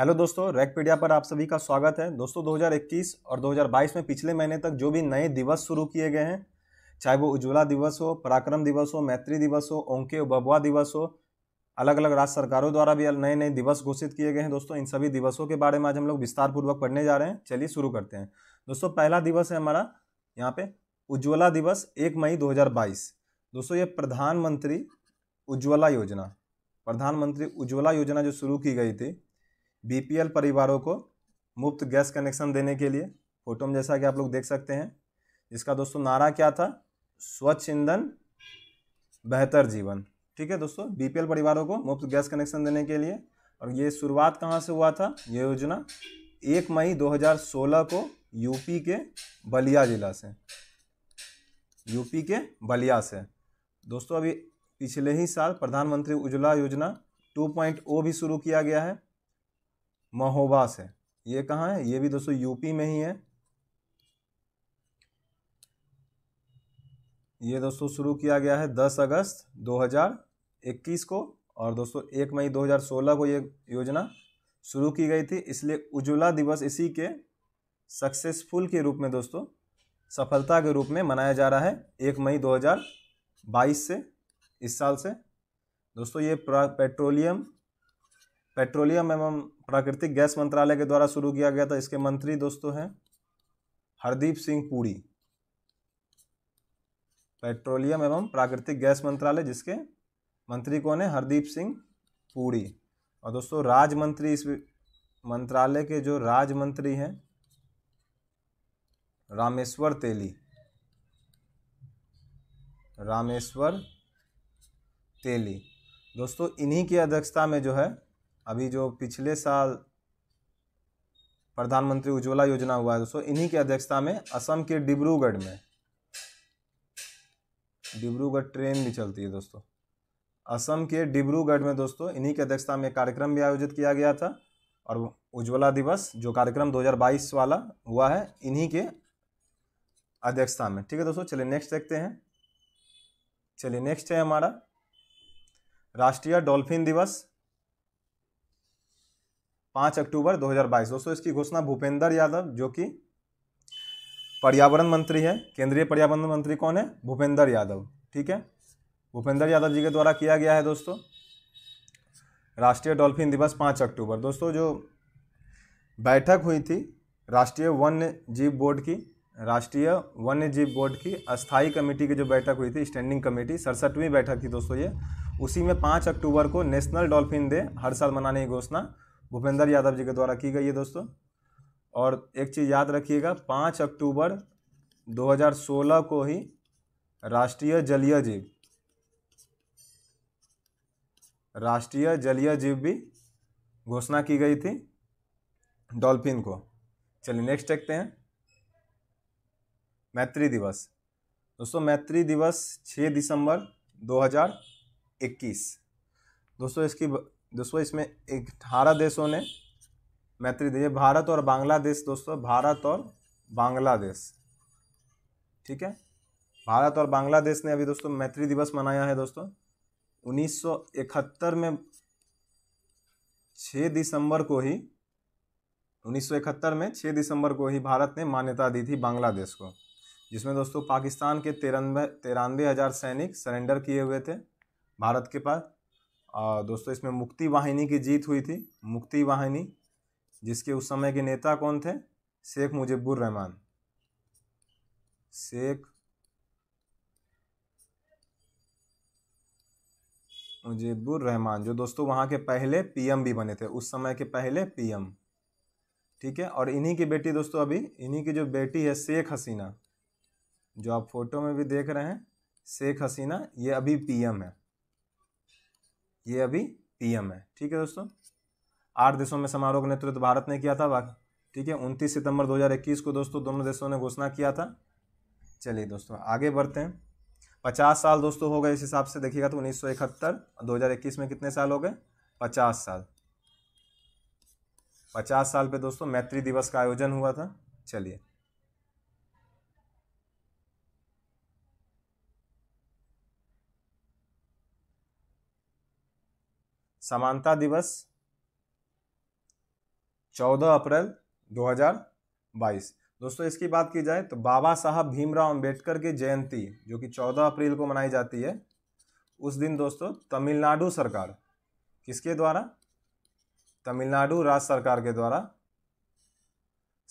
hello दोस्तों रैकपीडिया पर आप सभी का स्वागत है दोस्तों 2021 और 2022 में पिछले महीने तक जो भी नए दिवस शुरू किए गए हैं चाहे वो उज्ज्वला दिवस हो पराक्रम दिवस हो मैत्री दिवस हो ओंके बबुआ दिवस हो अलग अलग राज्य सरकारों द्वारा भी नए नए दिवस घोषित किए गए हैं दोस्तों इन सभी दिवसों के बारे में आज हम लोग विस्तारपूर्वक पढ़ने जा रहे हैं चलिए शुरू करते हैं दोस्तों पहला दिवस है हमारा यहाँ पे उज्ज्वला दिवस एक मई 2022 दोस्तों ये प्रधानमंत्री उज्ज्वला योजना प्रधानमंत्री उज्ज्वला योजना जो शुरू की गई थी बीपीएल परिवारों को मुफ्त गैस कनेक्शन देने के लिए फोटो में जैसा कि आप लोग देख सकते हैं इसका दोस्तों नारा क्या था स्वच्छ ईंधन बेहतर जीवन ठीक है दोस्तों बीपीएल परिवारों को मुफ्त गैस कनेक्शन देने के लिए और ये शुरुआत कहाँ से हुआ था ये योजना एक मई 2016 को यूपी के बलिया जिला से यूपी के बलिया से दोस्तों अभी पिछले ही साल प्रधानमंत्री उज्ज्वला योजना 2.0 भी शुरू किया गया है महोबा है ये कहाँ है ये भी दोस्तों यूपी में ही है ये दोस्तों शुरू किया गया है 10 अगस्त 2021 को और दोस्तों एक मई 2016 को ये योजना शुरू की गई थी इसलिए उज्ज्वला दिवस इसी के सक्सेसफुल के रूप में दोस्तों सफलता के रूप में मनाया जा रहा है एक मई 2022 से इस साल से दोस्तों ये पेट्रोलियम पेट्रोलियम एवं प्राकृतिक गैस मंत्रालय के द्वारा शुरू किया गया था इसके मंत्री दोस्तों हैं हरदीप सिंह पुरी पेट्रोलियम एवं प्राकृतिक गैस मंत्रालय जिसके मंत्री कौन है हरदीप सिंह पुरी और दोस्तों राज्य मंत्री इस मंत्रालय के जो राज्य मंत्री हैं रामेश्वर तेली रामेश्वर तेली दोस्तों इन्हीं की अध्यक्षता में जो है अभी जो पिछले साल प्रधानमंत्री उज्ज्वला योजना हुआ है दोस्तों इन्हीं की अध्यक्षता में असम के डिब्रूगढ़ में डिब्रूगढ़ ट्रेन भी चलती है दोस्तों असम के डिब्रूगढ़ में दोस्तों इन्हीं की अध्यक्षता में कार्यक्रम भी आयोजित किया गया था और उज्ज्वला दिवस जो कार्यक्रम 2022 वाला हुआ है इन्हीं के अध्यक्षता में ठीक है दोस्तों चलिए नेक्स्ट देखते हैं चलिए नेक्स्ट है हमारा राष्ट्रीय डॉल्फिन दिवस पाँच अक्टूबर 2022 दोस्तों इसकी घोषणा भूपेंद्र यादव जो कि पर्यावरण मंत्री है केंद्रीय पर्यावरण मंत्री कौन है भूपेंद्र यादव ठीक है भूपेंद्र यादव जी के द्वारा किया गया है दोस्तों राष्ट्रीय डॉल्फिन दिवस पाँच अक्टूबर दोस्तों जो बैठक हुई थी राष्ट्रीय वन्य जीव बोर्ड की राष्ट्रीय वन्य जीव बोर्ड की अस्थाई कमेटी की जो बैठक हुई थी स्टैंडिंग कमेटी सड़सठवीं बैठक थी दोस्तों ये उसी में पाँच अक्टूबर को नेशनल डॉल्फिन डे हर साल मनाने की घोषणा भूपेंद्र यादव जी के द्वारा की गई है दोस्तों और एक चीज़ याद रखिएगा पाँच अक्टूबर 2016 को ही राष्ट्रीय जलीय जीव राष्ट्रीय जलीय जीव भी घोषणा की गई थी डॉल्फिन को चलिए नेक्स्ट देखते हैं मैत्री दिवस दोस्तों मैत्री दिवस 6 दिसंबर 2021 दोस्तों इसकी दोस्तों इसमें अठारह देशों ने मैत्री दी भारत और बांग्लादेश दोस्तों भारत और बांग्लादेश ठीक है भारत और बांग्लादेश ने अभी दोस्तों मैत्री दिवस मनाया है दोस्तों 1971 में 6 दिसंबर को ही 1971 में 6 दिसंबर को ही भारत ने मान्यता दी थी बांग्लादेश को जिसमें दोस्तों पाकिस्तान के तिरानवे तिरानवे हज़ार सैनिक सरेंडर किए हुए थे भारत के पास और दोस्तों इसमें मुक्ति वाहिनी की जीत हुई थी मुक्ति वाहिनी जिसके उस समय के नेता कौन थे शेख मुजिबुर रहमान शेख मुजिबुर रहमान जो दोस्तों वहाँ के पहले पीएम भी बने थे उस समय के पहले पीएम ठीक है और इन्हीं की बेटी दोस्तों अभी इन्हीं की जो बेटी है शेख हसीना जो आप फोटो में भी देख रहे हैं शेख हसीना ये अभी पीएम है ये अभी पीएम है ठीक है दोस्तों आठ देशों में समारोह का नेतृत्व भारत ने किया था बाकी ठीक है उनतीस सितंबर 2021 को दोस्तों दोनों देशों ने घोषणा किया था चलिए दोस्तों आगे बढ़ते हैं पचास साल दोस्तों हो गए इस हिसाब से देखिएगा तो उन्नीस सौ इकहत्तर दो हज़ार इक्कीस में कितने साल हो गए पचास साल पचास साल पे दोस्तों मैत्री दिवस का आयोजन हुआ था चलिए समानता दिवस 14 अप्रैल 2022 दोस्तों इसकी बात की जाए तो बाबा साहब भीमराव अंबेडकर की जयंती जो कि 14 अप्रैल को मनाई जाती है उस दिन दोस्तों तमिलनाडु सरकार किसके द्वारा तमिलनाडु राज्य सरकार के द्वारा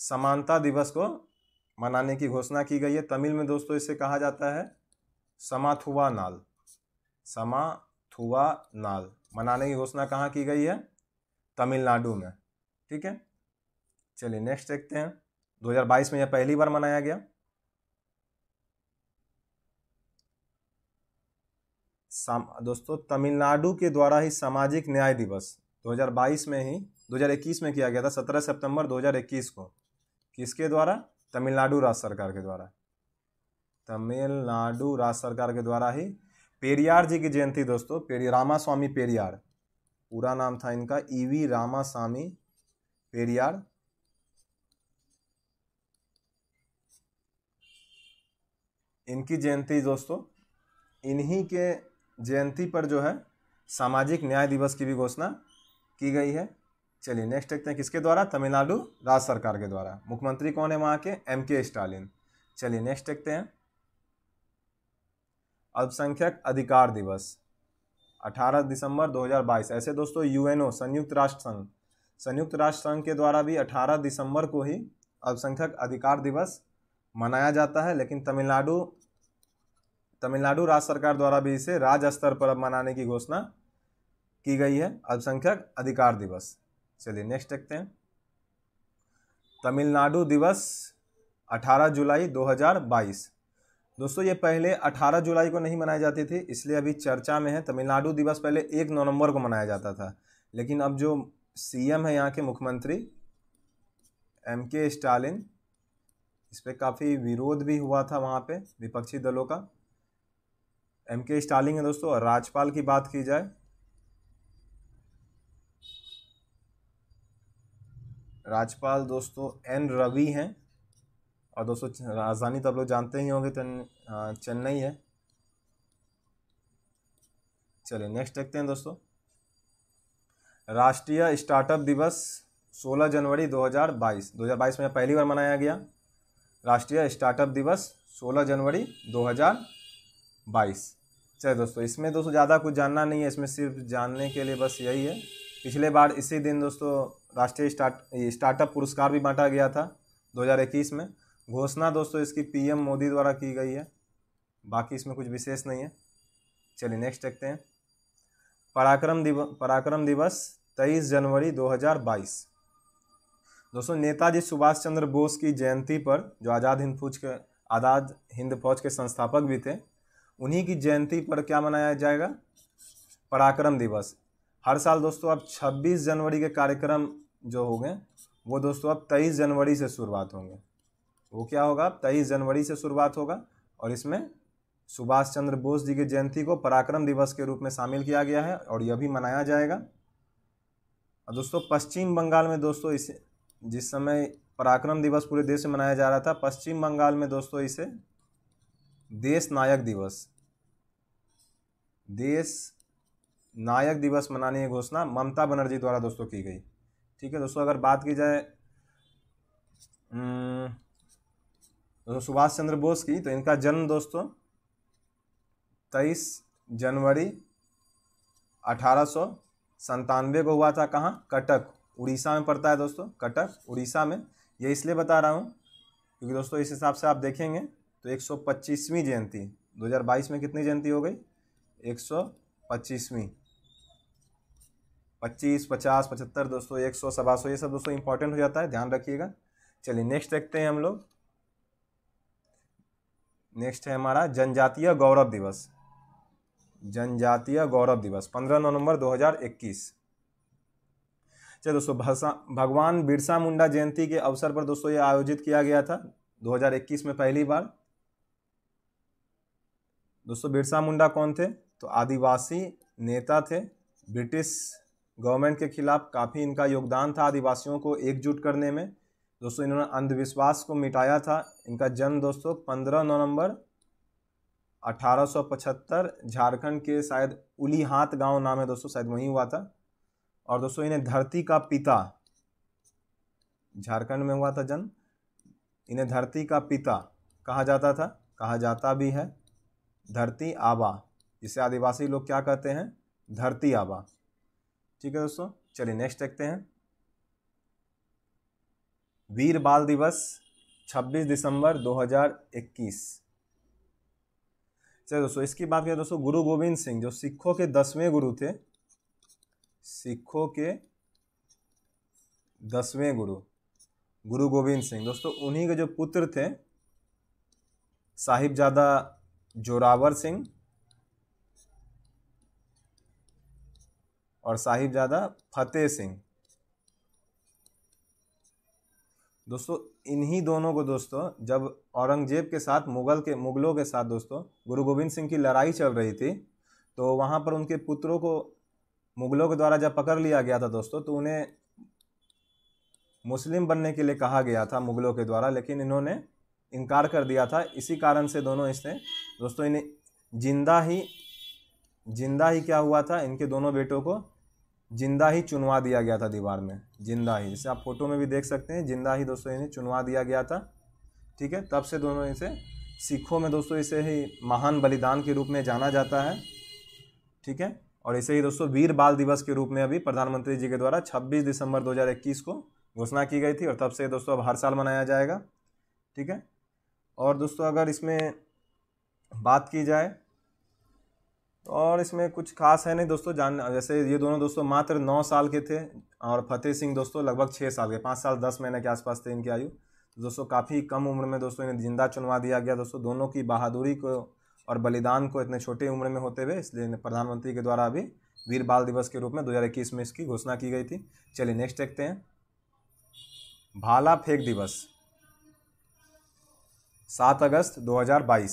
समानता दिवस को मनाने की घोषणा की गई है तमिल में दोस्तों इसे कहा जाता है समाथुआ नाल समाथुआ नाल मनाने की घोषणा कहाँ की गई है तमिलनाडु में ठीक है चलिए नेक्स्ट देखते हैं 2022 में यह पहली बार मनाया गया दोस्तों तमिलनाडु के द्वारा ही सामाजिक न्याय दिवस 2022 में ही 2021 में किया गया था 17 सितंबर 2021 को किसके द्वारा तमिलनाडु राज्य सरकार के द्वारा तमिलनाडु राज्य सरकार के द्वारा ही पेरियार जी की जयंती दोस्तों पेरी रामा स्वामी पेरियार पूरा नाम था इनका ईवी रामा स्वामी पेरियार इनकी जयंती दोस्तों इन्हीं के जयंती पर जो है सामाजिक न्याय दिवस की भी घोषणा की गई है चलिए नेक्स्ट देखते हैं किसके द्वारा तमिलनाडु राज्य सरकार के द्वारा मुख्यमंत्री कौन है वहाँ के एम के स्टालिन चलिए नेक्स्ट देखते हैं अल्पसंख्यक अधिकार दिवस 18 दिसंबर 2022 ऐसे दोस्तों यूएनओ संयुक्त राष्ट्र संघ संयुक्त राष्ट्र संघ के द्वारा भी 18 दिसंबर को ही अल्पसंख्यक अधिकार दिवस मनाया जाता है लेकिन तमिलनाडु तमिलनाडु राज्य सरकार द्वारा भी इसे राज्य स्तर पर अब मनाने की घोषणा की गई है अल्पसंख्यक अधिकार दिवस चलिए नेक्स्ट देखते हैं तमिलनाडु दिवस 18 जुलाई दोस्तों ये पहले 18 जुलाई को नहीं मनाए जाते थे इसलिए अभी चर्चा में है तमिलनाडु दिवस पहले एक नवंबर को मनाया जाता था लेकिन अब जो सीएम है यहाँ के मुख्यमंत्री एम के स्टालिन इस पर काफ़ी विरोध भी हुआ था वहाँ पे विपक्षी दलों का एम के स्टालिन है दोस्तों और राजपाल की बात की जाए राजपाल दोस्तों एन रवि हैं और दोस्तों राजधानी तो आप लोग जानते ही होंगे तो चेन्नई है चलिए नेक्स्ट देखते हैं दोस्तों राष्ट्रीय स्टार्टअप दिवस 16 जनवरी 2022 2022 में पहली बार मनाया गया राष्ट्रीय स्टार्टअप दिवस 16 जनवरी 2022 चलिए दोस्तों इसमें दोस्तों ज़्यादा कुछ जानना नहीं है इसमें सिर्फ जानने के लिए बस यही है पिछले बार इसी दिन दोस्तों राष्ट्रीय स्टार्ट स्टार्टअप पुरस्कार भी बांटा गया था 2021 में घोषणा दोस्तों इसकी पीएम मोदी द्वारा की गई है बाकी इसमें कुछ विशेष नहीं है चलिए नेक्स्ट देखते हैं पराक्रम दिवस पराक्रम दिवस तेईस जनवरी 2022 दोस्तों नेताजी सुभाष चंद्र बोस की जयंती पर जो आज़ाद हिंद फौज के आज़ाद हिंद फौज के संस्थापक भी थे उन्हीं की जयंती पर क्या मनाया जाएगा पराक्रम दिवस हर साल दोस्तों अब 26 जनवरी के कार्यक्रम जो होंगे वो दोस्तों अब 23 जनवरी से शुरुआत होंगे वो क्या होगा तेईस जनवरी से शुरुआत होगा और इसमें सुभाष चंद्र बोस जी की जयंती को पराक्रम दिवस के रूप में शामिल किया गया है और यह भी मनाया जाएगा और दोस्तों पश्चिम बंगाल में दोस्तों इसे जिस समय पराक्रम दिवस पूरे देश में मनाया जा रहा था पश्चिम बंगाल में दोस्तों इसे देश नायक दिवस देश नायक दिवस मनाने की घोषणा ममता बनर्जी द्वारा दोस्तों की गई ठीक है दोस्तों अगर बात की जाए तो दोस्तों सुभाष चंद्र बोस की तो इनका जन्म दोस्तों तेईस जनवरी अठारह को हुआ था कहाँ कटक उड़ीसा में पड़ता है दोस्तों कटक उड़ीसा में ये इसलिए बता रहा हूँ क्योंकि दोस्तों इस हिसाब से आप देखेंगे तो 125वीं जयंती 2022 में कितनी जयंती हो गई 125वीं 25, 50, 75 दोस्तों सौ सवा सौ ये सब दोस्तों इंपॉर्टेंट हो जाता है ध्यान रखिएगा चलिए नेक्स्ट देखते हैं हम लोग नेक्स्ट है हमारा जनजातीय गौरव दिवस जनजातीय गौरव दिवस पंद्रह नवंबर 2021 चलिए अच्छा दोस्तों भगवान बिरसा मुंडा जयंती के अवसर पर दोस्तों ये आयोजित किया गया था 2021 में पहली बार दोस्तों बिरसा मुंडा कौन थे तो आदिवासी नेता थे ब्रिटिश गवर्नमेंट के खिलाफ काफ़ी इनका योगदान था आदिवासियों को एकजुट करने में दोस्तों इन्होंने अंधविश्वास को मिटाया था इनका जन्म दोस्तों पंद्रह नवंबर 1875 झारखंड के शायद उलीहात गांव नाम है दोस्तों शायद वहीं हुआ था और दोस्तों इन्हें धरती का पिता झारखंड में हुआ था जन्म इन्हें धरती का पिता कहा जाता था कहा जाता भी है धरती आबा जिसे आदिवासी लोग क्या कहते हैं धरती आबा ठीक है दोस्तों चलिए नेक्स्ट देखते हैं वीर बाल दिवस 26 दिसंबर 2021 चलिए दोस्तों इसकी बात करें दोस्तों गुरु गोविंद सिंह जो सिखों के दसवें गुरु थे सिखों के दसवें गुरु गुरु गोविंद सिंह दोस्तों उन्हीं के जो पुत्र थे साहिबजादा जोरावर सिंह और साहिबजादा फतेह सिंह दोस्तों इन्हीं दोनों को दोस्तों जब औरंगजेब के साथ मुगल के मुगलों के साथ दोस्तों गुरु गोविंद सिंह की लड़ाई चल रही थी तो वहाँ पर उनके पुत्रों को मुगलों के द्वारा जब पकड़ लिया गया था दोस्तों तो उन्हें मुस्लिम बनने के लिए कहा गया था मुगलों के द्वारा लेकिन इन्होंने इनकार कर दिया था इसी कारण से दोनों इसने दोस्तों इन्हें जिंदा ही जिंदा ही क्या हुआ था इनके दोनों बेटों को जिंदा ही चुनवा दिया गया था दीवार में जिंदा ही जैसे आप फोटो में भी देख सकते हैं जिंदा ही दोस्तों इन्हें चुनवा दिया गया था ठीक है तब से दोनों इसे सिखों में दोस्तों इसे ही महान बलिदान के रूप में जाना जाता है ठीक है और इसे ही दोस्तों वीर बाल दिवस के रूप में अभी प्रधानमंत्री जी के द्वारा 26 दिसंबर 2021 को घोषणा की गई थी और तब से दोस्तों अब हर साल मनाया जाएगा ठीक है और दोस्तों अगर इसमें बात की जाए और इसमें कुछ खास है नहीं दोस्तों जान जैसे ये दोनों दोस्तों मात्र नौ साल के थे और फतेह सिंह दोस्तों लगभग छः साल के पाँच साल दस महीने के आसपास थे इनकी आयु दोस्तों काफ़ी कम उम्र में दोस्तों इन्हें जिंदा चुनवा दिया गया दोस्तों दोनों की बहादुरी को और बलिदान को इतने छोटे उम्र में होते हुए इसलिए प्रधानमंत्री के द्वारा अभी वीर बाल दिवस के रूप में दो में इसकी घोषणा की गई थी चलिए नेक्स्ट देखते हैं भाला फेंक दिवस सात अगस्त 2022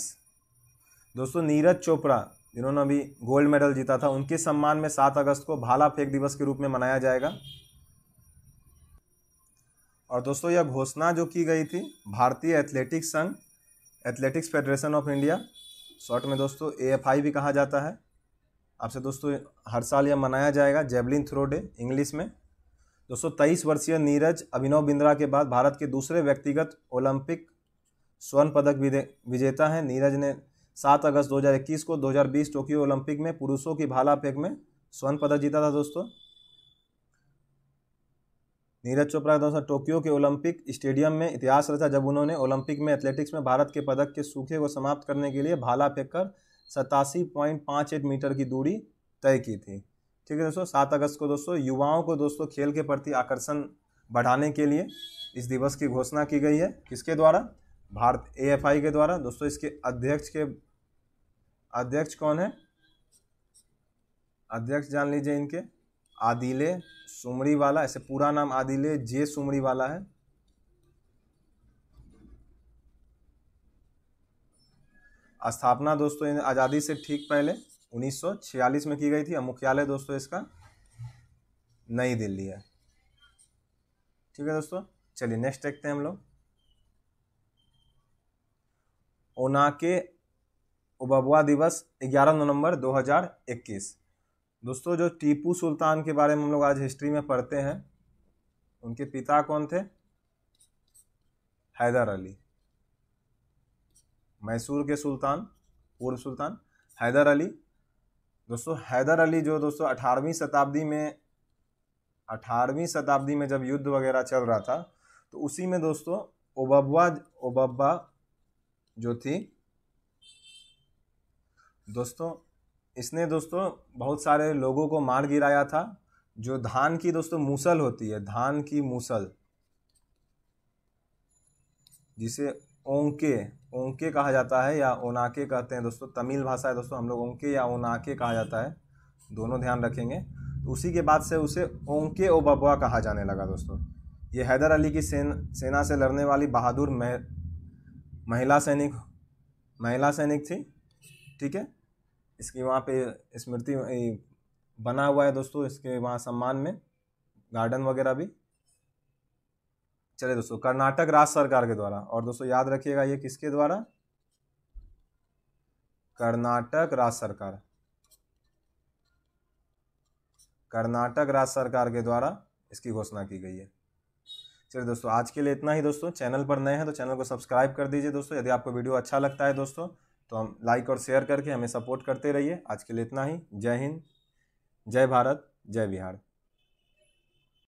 दोस्तों नीरज चोपड़ा जिन्होंने अभी गोल्ड मेडल जीता था उनके सम्मान में सात अगस्त को भाला फेंक दिवस के रूप में मनाया जाएगा और दोस्तों यह घोषणा जो की गई थी भारतीय एथलेटिक्स संघ athletics federation of India short में दोस्तों ए भी कहा जाता है आपसे दोस्तों हर साल यह मनाया जाएगा जेवलिन थ्रो डे इंग्लिश में दोस्तों तेईस वर्षीय नीरज अभिनव बिंद्रा के बाद भारत के दूसरे व्यक्तिगत ओलंपिक स्वर्ण पदक विजेता हैं नीरज ने सात अगस्त 2021 को 2020 टोक्यो ओलंपिक में पुरुषों की भाला फेंक में स्वर्ण पदक जीता था दोस्तों नीरज चोपड़ा दोस्तों टोक्यो के ओलंपिक स्टेडियम में इतिहास रचा जब उन्होंने ओलंपिक में एथलेटिक्स में भारत के पदक के सूखे को समाप्त करने के लिए भाला फेंक कर सतासी पॉइंट पाँच एट मीटर की दूरी तय की थी ठीक है दोस्तों सात अगस्त को दोस्तों युवाओं को दोस्तों खेल के प्रति आकर्षण बढ़ाने के लिए इस दिवस की घोषणा की गई है किसके द्वारा भारत एएफआई के द्वारा दोस्तों इसके अध्यक्ष के अध्यक्ष कौन है अध्यक्ष जान लीजिए इनके आदिले सुमरीवाला ऐसे पूरा नाम आदिले जे वाला है स्थापना दोस्तों इन आज़ादी से ठीक पहले 1946 में की गई थी और मुख्यालय दोस्तों इसका नई दिल्ली है ठीक है दोस्तों चलिए नेक्स्ट देखते हैं हम लोग ओना के उबुआ दिवस 11 नवंबर 2021 दोस्तों जो टीपू सुल्तान के बारे में हम लोग आज हिस्ट्री में पढ़ते हैं उनके पिता कौन थे हैदर अली मैसूर के सुल्तान पूर्व सुल्तान हैदर अली दोस्तों हैदर अली जो दोस्तों अठारहवीं शताब्दी में अठारहवीं शताब्दी में जब युद्ध वगैरह चल रहा था तो उसी में दोस्तों ओबब्बा ओबब्बा जो थी दोस्तों इसने दोस्तों बहुत सारे लोगों को मार गिराया था जो धान की दोस्तों मूसल होती है धान की मूसल जिसे ओंके ओंके कहा जाता है या ओनाके कहते हैं दोस्तों तमिल भाषा है दोस्तों हम लोग ओंके या ओनाके कहा जाता है दोनों ध्यान रखेंगे तो उसी के बाद से उसे ओंके ओ कहा जाने लगा दोस्तों ये हैदर अली की सेन सेना से लड़ने वाली बहादुर महिला सैनिक महिला सैनिक थी ठीक है इसकी वहाँ पे स्मृति बना हुआ है दोस्तों इसके वहाँ सम्मान में गार्डन वगैरह भी चलिए दोस्तों कर्नाटक राज्य सरकार के द्वारा और दोस्तों याद रखिएगा ये किसके द्वारा कर्नाटक राज्य सरकार कर्नाटक राज्य सरकार के द्वारा इसकी घोषणा की गई है चलिए दोस्तों आज के लिए इतना ही दोस्तों चैनल पर नए हैं तो चैनल को सब्सक्राइब कर दीजिए दोस्तों यदि आपको वीडियो अच्छा लगता है दोस्तों तो हम लाइक और शेयर करके हमें सपोर्ट करते रहिए आज के लिए इतना ही जय हिंद जय भारत जय बिहार